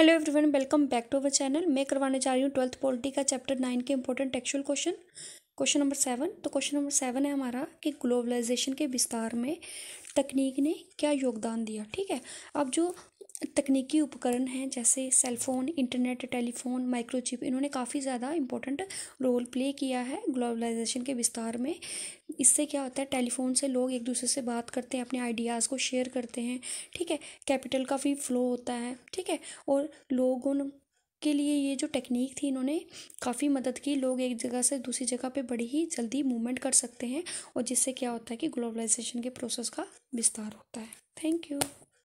hello everyone welcome back to our channel मैं करवाने जा रही हूँ ट्वेल्थ पॉलिटी का चैप्टर नाइन के important textual question question number seven तो क्वेश्चन नंबर सेवन है हमारा कि ग्लोबलाइजेशन के विस्तार में तकनीक ने क्या योगदान दिया ठीक है अब जो तकनीकी उपकरण हैं जैसे सेलफोन इंटरनेट टेलीफोन माइक्रोचिप इन्होंने काफ़ी ज़्यादा इम्पोर्टेंट रोल प्ले किया है ग्लोबलाइजेशन के विस्तार में इससे क्या होता है टेलीफोन से लोग एक दूसरे से बात करते हैं अपने आइडियाज़ को शेयर करते हैं ठीक है कैपिटल का भी फ्लो होता है ठीक है और लोगों के लिए ये जो टेक्निक थी इन्होंने काफ़ी मदद की लोग एक जगह से दूसरी जगह पे बड़ी ही जल्दी मूवमेंट कर सकते हैं और जिससे क्या होता है कि ग्लोबलाइजेशन के प्रोसेस का विस्तार होता है थैंक यू